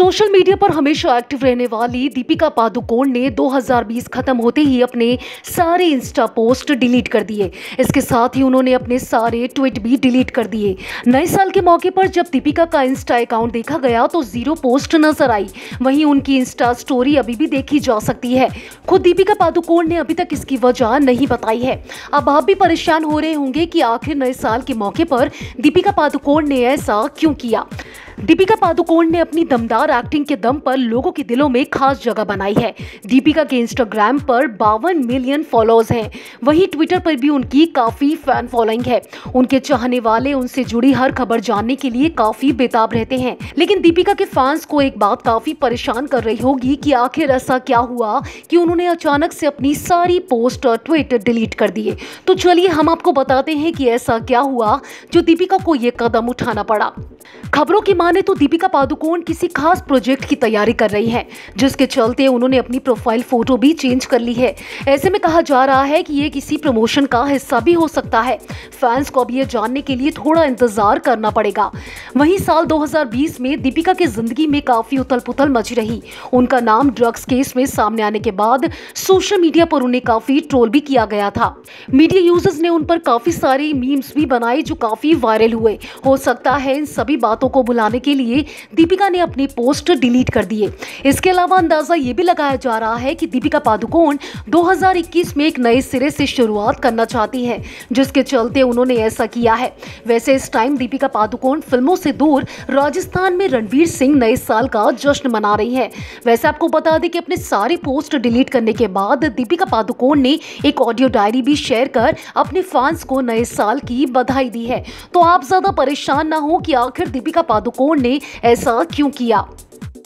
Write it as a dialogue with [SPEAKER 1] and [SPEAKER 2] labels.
[SPEAKER 1] social media पर हमेशा active रहने वाली दीपिका पादुकोण ने 2020 खत्म होते ही अपने सारे इंस्टा पोस्ट डिलीट कर दिए इसके साथ ही उन्होंने अपने सारे ट्वीट भी डिलीट कर दिए नए साल के मौके पर जब दीपिका का इंस्टा अकाउंट देखा गया तो जीरो पोस्ट नजर आई वहीं उनकी इंस्टा स्टोरी अभी भी देखी जा सकती है खुद दीपिका पादुकोण ने अभी तक इसकी वजह नहीं बताई है अब आप भी परेशान हो रहे होंगे कि आखिर नए साल के मौके पर दीपिका पादुकोण ने ऐसा क्यों किया दीपिका पादुकोण ने अपनी दमदार एक्टिंग के दम पर लोगों के दिलों में खास जगह बनाई है दीपिका के इंस्टाग्राम पर बावन मिलियन फॉलोअर्स हैं वहीं ट्विटर पर भी उनकी काफ़ी फैन फॉलोइंग है उनके चाहने वाले उनसे जुड़ी हर खबर जानने के लिए काफ़ी बेताब रहते हैं लेकिन दीपिका के फैंस को एक बात काफ़ी परेशान कर रही होगी कि आखिर ऐसा क्या हुआ कि उन्होंने अचानक से अपनी सारी पोस्ट और ट्वीट डिलीट कर दिए तो चलिए हम आपको बताते हैं कि ऐसा क्या हुआ जो दीपिका को ये कदम उठाना पड़ा खबरों की माने तो दीपिका पादुकोण किसी खास प्रोजेक्ट की तैयारी कर रही हैं जिसके चलते उन्होंने अपनी प्रोफाइल फोटो भी चेंज कर ली है ऐसे में कहा जा रहा है कि ये किसी प्रमोशन का हिस्सा भी हो सकता है फैंस को अब ये जानने के लिए थोड़ा इंतजार करना पड़ेगा वहीं साल 2020 में दीपिका की जिंदगी में काफी उथल पुथल मची रही उनका नाम ड्रग्स केस में सामने आने के बाद सोशल मीडिया पर उन्हें काफी ट्रोल भी किया गया था मीडिया यूजर्स ने उन पर काफी सारे मीम्स भी बनाए जो काफी वायरल हुए हो सकता है इन सभी बातों को बुलाने के लिए दीपिका ने अपने पोस्ट डिलीट कर दिए इसके अलावा अंदाज़ा ये भी लगाया जा रहा है कि दीपिका पादुकोण 2021 में एक नए सिरे से शुरुआत करना चाहती हैं जिसके चलते उन्होंने ऐसा किया है वैसे इस टाइम दीपिका पादुकोण फिल्मों से दूर राजस्थान में रणवीर सिंह नए साल का जश्न मना रही है वैसे आपको बता दें कि अपने सारे पोस्ट डिलीट करने के बाद दीपिका पादुकोण ने एक ऑडियो डायरी भी शेयर कर अपने फैंस को नए साल की बधाई दी है तो आप ज़्यादा परेशान ना हो कि आखिर दीपिका पादुकोण बोर्ड ने ऐसा क्यों किया